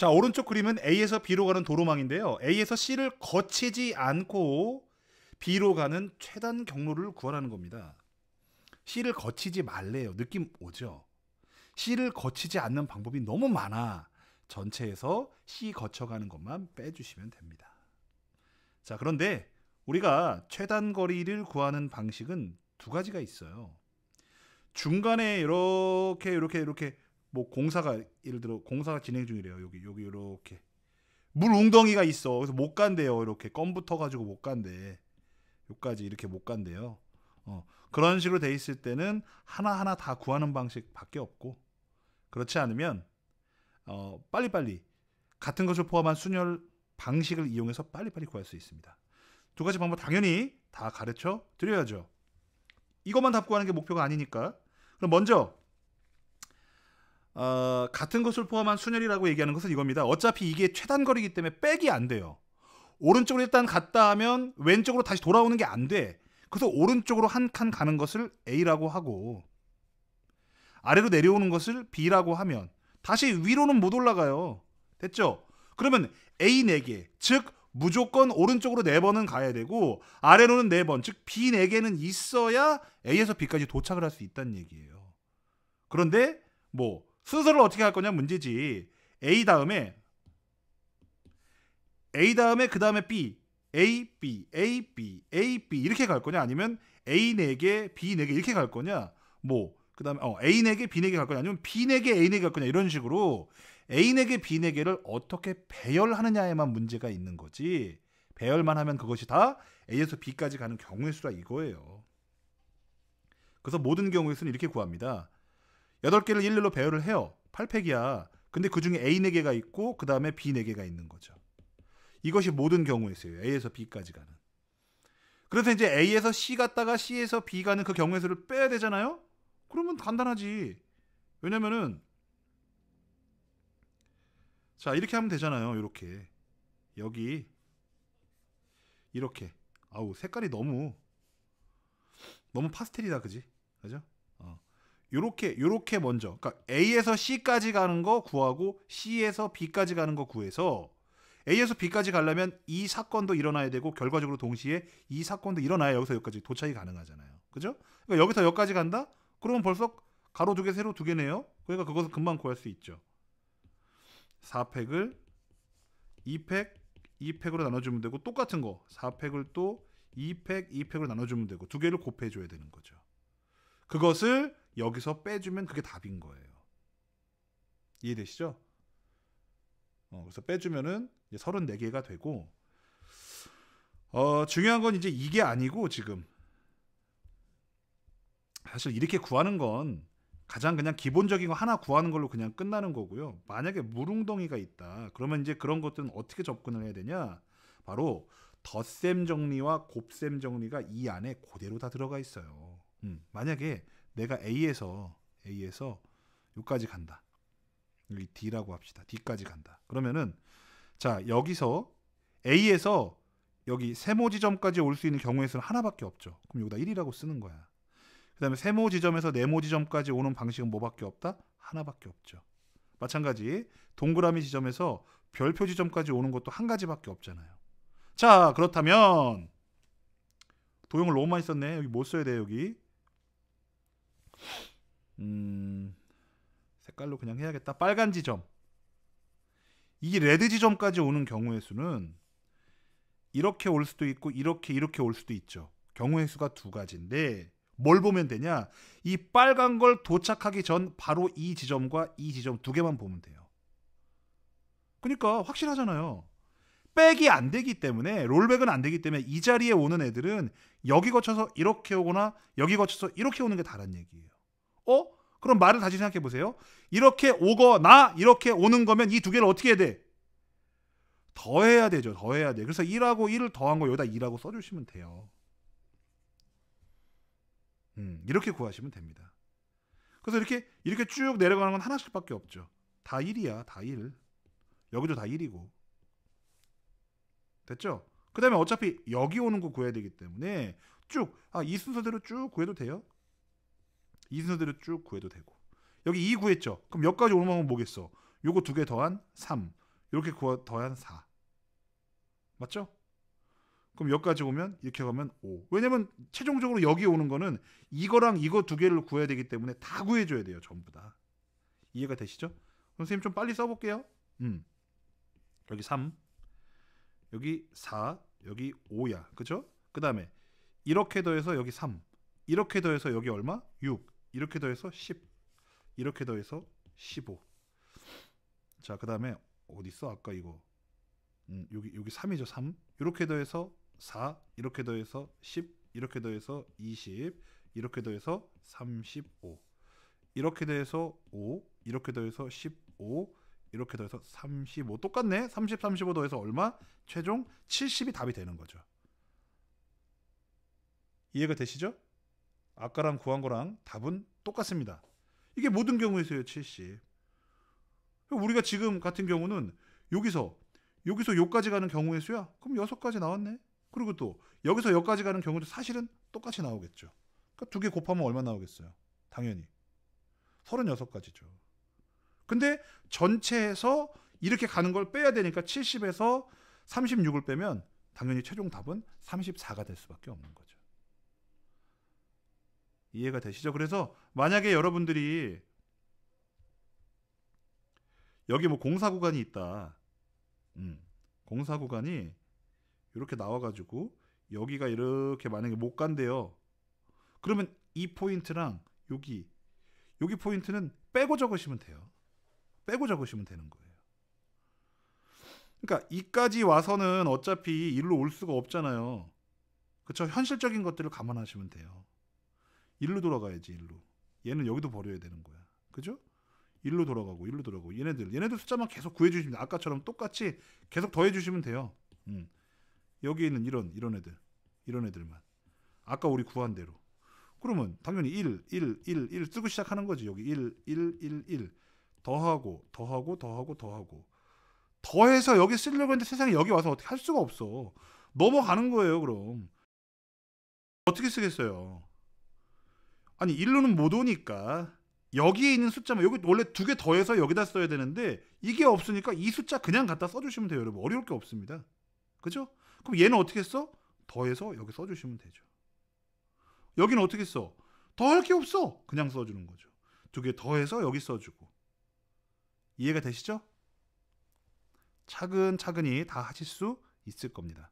자, 오른쪽 그림은 A에서 B로 가는 도로망인데요. A에서 C를 거치지 않고 B로 가는 최단 경로를 구하라는 겁니다. C를 거치지 말래요. 느낌 오죠? C를 거치지 않는 방법이 너무 많아. 전체에서 C 거쳐가는 것만 빼주시면 됩니다. 자, 그런데 우리가 최단 거리를 구하는 방식은 두 가지가 있어요. 중간에 이렇게, 이렇게, 이렇게 뭐 공사가 예를 들어 공사가 진행 중이래요. 여기 여기 이렇게 물 웅덩이가 있어. 그래서 못 간대요. 이렇게 껌 붙어 가지고 못 간대. 요까지 이렇게 못 간대요. 어. 그런 식으로 돼 있을 때는 하나하나 다 구하는 방식밖에 없고 그렇지 않으면 어, 빨리빨리 같은 것을 포함한 순열 방식을 이용해서 빨리빨리 구할 수 있습니다. 두 가지 방법 당연히 다 가르쳐 드려야죠. 이것만 답고하는게 목표가 아니니까. 그럼 먼저 어, 같은 것을 포함한 순열이라고 얘기하는 것은 이겁니다. 어차피 이게 최단거리기 때문에 백이 안 돼요. 오른쪽으로 일단 갔다 하면 왼쪽으로 다시 돌아오는 게 안 돼. 그래서 오른쪽으로 한 칸 가는 것을 A라고 하고 아래로 내려오는 것을 B라고 하면 다시 위로는 못 올라가요. 됐죠? 그러면 A 4개, 즉 무조건 오른쪽으로 4번은 가야 되고 아래로는 4번, 즉 B 4개는 있어야 A에서 B까지 도착을 할 수 있다는 얘기예요. 그런데 뭐 순서를 어떻게 할 거냐 문제지. A 다음에 A 다음에 그 다음에 B, A, B, A, B, A, B 이렇게 갈 거냐 아니면 A 4개, B 4개 이렇게 갈 거냐 뭐 그다음에 어, A 4개, B 4개 갈 거냐 아니면 B 4개, A 4개 갈 거냐 이런 식으로 A 4개, B 4개를 어떻게 배열하느냐에만 문제가 있는 거지 배열만 하면 그것이 다 A에서 B까지 가는 경우의 수라 이거예요. 그래서 모든 경우에서는 이렇게 구합니다. 여덟 개를 일렬로 배열을 해요. 8팩이야. 근데 그 중에 A 4개가 있고 그 다음에 B 4개가 있는 거죠. 이것이 모든 경우에 서요 A에서 B까지 가는. 그래서 이제 A에서 C 갔다가 C에서 B 가는 그 경우의 수를 빼야 되잖아요? 그러면 간단하지. 왜냐면은 자 이렇게 하면 되잖아요. 이렇게 여기 이렇게 아우 색깔이 너무 너무 파스텔이다 그지? 그죠? 요렇게 요렇게 먼저 그러니까 A에서 C까지 가는 거 구하고 C에서 B까지 가는 거 구해서 A에서 B까지 가려면 이 사건도 일어나야 되고 결과적으로 동시에 이 사건도 일어나야 여기서 여기까지 도착이 가능하잖아요. 그죠? 그러니까 여기서 여기까지 간다? 그러면 벌써 가로 두 개, 세로 두 개네요. 그러니까 그것을 금방 구할 수 있죠. 4팩을 2팩, 2팩으로 나눠주면 되고 똑같은 거 4팩을 또 2팩, 2팩으로 나눠주면 되고 두 개를 곱해줘야 되는 거죠. 그것을 여기서 빼주면 그게 답인 거예요. 이해되시죠? 어, 그래서 빼주면은 이제 34개가 되고 어, 중요한 건 이제 이게 아니고 지금 사실 이렇게 구하는 건 가장 그냥 기본적인 거 하나 구하는 걸로 그냥 끝나는 거고요. 만약에 물웅덩이가 있다. 그러면 이제 그런 것들은 어떻게 접근을 해야 되냐? 바로 덧셈 정리와 곱셈 정리가 이 안에 그대로 다 들어가 있어요. 음, 만약에 내가 A에서 A에서 요까지 간다. 여기 D라고 합시다. D까지 간다. 그러면은 자 여기서 A에서 여기 세모지점까지 올 수 있는 경우의 수는 하나밖에 없죠. 그럼 여기다 1이라고 쓰는 거야. 그 다음에 세모지점에서 네모지점까지 오는 방식은 뭐밖에 없다? 하나밖에 없죠. 마찬가지 동그라미 지점에서 별표 지점까지 오는 것도 한 가지밖에 없잖아요. 자 그렇다면 도형을 너무 많이 썼네. 여기 못 뭐 써야 돼 여기. 색깔로 그냥 해야겠다. 빨간 지점. 이 레드 지점까지 오는 경우의 수는 이렇게 올 수도 있고 이렇게 이렇게 올 수도 있죠. 경우의 수가 두 가지인데 뭘 보면 되냐? 이 빨간 걸 도착하기 전 바로 이 지점과 이 지점 두 개만 보면 돼요. 그러니까 확실하잖아요. 백이 안 되기 때문에 롤백은 안 되기 때문에 이 자리에 오는 애들은 여기 거쳐서 이렇게 오거나 여기 거쳐서 이렇게 오는 게 다른 얘기예요. 어? 그럼 말을 다시 생각해 보세요. 이렇게 오거나 이렇게 오는 거면 이 두 개를 어떻게 해야 돼? 더해야 되죠. 더해야 돼. 그래서 1하고 1을 더한 거 여기다 2라고 써주시면 돼요. 음, 이렇게 구하시면 됩니다. 그래서 이렇게 이렇게 쭉 내려가는 건 하나씩밖에 없죠. 다 1이야. 다 1. 여기도 다 1이고. 됐죠? 그 다음에 어차피 여기 오는 거 구해야 되기 때문에 쭉, 아, 이 순서대로 쭉 구해도 돼요. 이 순서대로 쭉 구해도 되고 여기 2 구했죠. 그럼 몇가지오르방은 뭐겠어? 요거 두 개 더한 3 이렇게 구하, 더한 4 맞죠? 그럼 여기까지 오면 이렇게 가면 5 왜냐면 최종적으로 여기 오는 거는 이거랑 이거 두 개를 구해야 되기 때문에 다 구해줘야 돼요 전부 다 이해가 되시죠? 선생님 좀 빨리 써볼게요 음 여기 3 여기 4 여기 5야 그죠? 그 다음에 이렇게 더해서 여기 3 이렇게 더해서 여기 얼마? 6 이렇게 더해서 10 이렇게 더해서 15자 그 다음에 어디 있어 아까 이거 음, 여기 여기 3이죠 3 이렇게 더해서 4 이렇게 더해서 10 이렇게 더해서 20 이렇게 더해서 35 이렇게 더해서 5 이렇게 더해서 15 이렇게 더해서 35 똑같네 30 35 더해서 얼마 최종 70이 답이 되는 거죠 이해가 되시죠? 아까랑 구한 거랑 답은 똑같습니다. 이게 모든 경우에서요, 70. 우리가 지금 같은 경우는 여기서 여기서 여기까지 가는 경우의 수야? 그럼 여섯 가지 나왔네. 그리고 또 여기서 여기까지 가는 경우도 사실은 똑같이 나오겠죠. 그러니까 두 개 곱하면 얼마 나오겠어요? 당연히 36가지죠. 근데 전체에서 이렇게 가는 걸 빼야 되니까 70에서 36을 빼면 당연히 최종 답은 34가 될 수밖에 없는 거죠. 이해가 되시죠? 그래서 만약에 여러분들이 여기 뭐 공사 구간이 있다. 음, 공사 구간이 이렇게 나와가지고 여기가 이렇게 만약에 못 간대요. 그러면 이 포인트랑 여기 여기 포인트는 빼고 적으시면 돼요. 빼고 적으시면 되는 거예요. 그러니까 이까지 와서는 어차피 일로 올 수가 없잖아요. 그렇죠? 현실적인 것들을 감안하시면 돼요. 일로 돌아가야지 일로. 얘는 여기도 버려야 되는 거야. 그죠? 일로 돌아가고 일로 돌아가고 얘네들 얘네들 숫자만 계속 구해주시면 돼. 아까처럼 똑같이 계속 더해주시면 돼요. 음. 여기 있는 이런 이런 애들 이런 애들만 아까 우리 구한 대로 그러면 당연히 1, 1, 1, 1 쓰고 시작하는 거지 여기 1, 1, 1, 1 더하고 더하고 더하고 더하고 더해서 여기 쓰려고 했는데 세상에 여기 와서 어떻게 할 수가 없어 넘어가는 거예요 그럼 어떻게 쓰겠어요 아니 일로는못 오니까 여기에 있는 숫자만 뭐 여기 원래 두 개 더해서 여기다 써야 되는데 이게 없으니까 이 숫자 그냥 갖다 써주시면 돼요 여러분 어려울 게 없습니다 그죠? 그럼 얘는 어떻게 써? 더해서 여기 써주시면 되죠 여기는 어떻게 써? 더할 게 없어 그냥 써주는 거죠 두 개 더해서 여기 써주고 이해가 되시죠? 차근차근히 다 하실 수 있을 겁니다